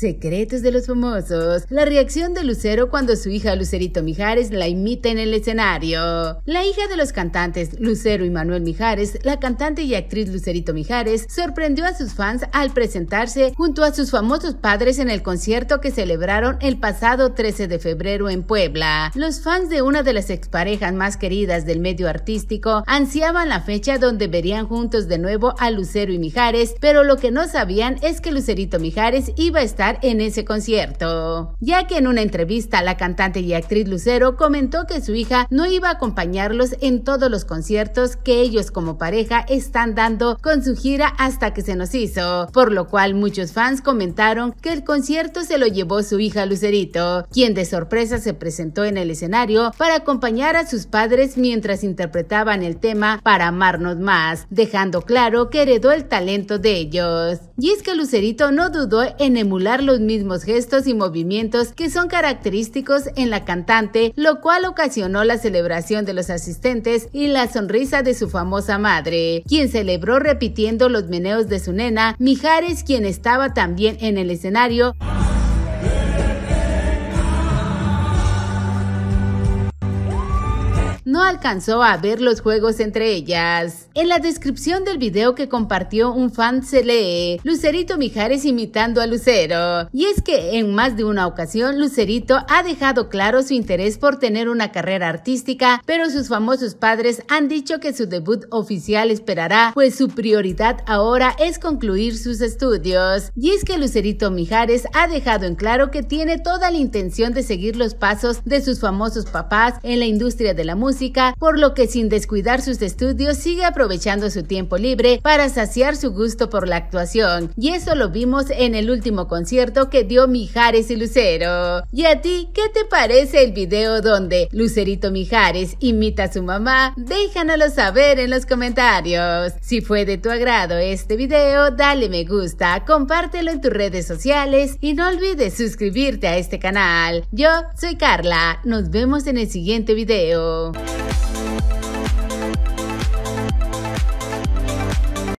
Secretos de los famosos. La reacción de Lucero cuando su hija Lucerito Mijares la imita en el escenario. La hija de los cantantes Lucero y Manuel Mijares, la cantante y actriz Lucerito Mijares, sorprendió a sus fans al presentarse junto a sus famosos padres en el concierto que celebraron el pasado 13 de febrero en Puebla. Los fans de una de las exparejas más queridas del medio artístico ansiaban la fecha donde verían juntos de nuevo a Lucero y Mijares, pero lo que no sabían es que Lucerito Mijares iba a estar en ese concierto, ya que en una entrevista la cantante y actriz Lucero comentó que su hija no iba a acompañarlos en todos los conciertos que ellos como pareja están dando con su gira hasta que se nos hizo, por lo cual muchos fans comentaron que el concierto se lo llevó su hija Lucerito, quien de sorpresa se presentó en el escenario para acompañar a sus padres mientras interpretaban el tema Para amarnos más, dejando claro que heredó el talento de ellos. Y es que Lucerito no dudó en emular los mismos gestos y movimientos que son característicos en la cantante, lo cual ocasionó la celebración de los asistentes y la sonrisa de su famosa madre, quien celebró repitiendo los meneos de su nena, Mijares, quien estaba también en el escenario. no alcanzó a ver los juegos entre ellas. En la descripción del video que compartió un fan se lee Lucerito Mijares imitando a Lucero. Y es que en más de una ocasión Lucerito ha dejado claro su interés por tener una carrera artística, pero sus famosos padres han dicho que su debut oficial esperará, pues su prioridad ahora es concluir sus estudios. Y es que Lucerito Mijares ha dejado en claro que tiene toda la intención de seguir los pasos de sus famosos papás en la industria de la música por lo que sin descuidar sus estudios sigue aprovechando su tiempo libre para saciar su gusto por la actuación. Y eso lo vimos en el último concierto que dio Mijares y Lucero. ¿Y a ti qué te parece el video donde Lucerito Mijares imita a su mamá? Déjanoslo saber en los comentarios. Si fue de tu agrado este video, dale me gusta, compártelo en tus redes sociales y no olvides suscribirte a este canal. Yo soy Carla, nos vemos en el siguiente video.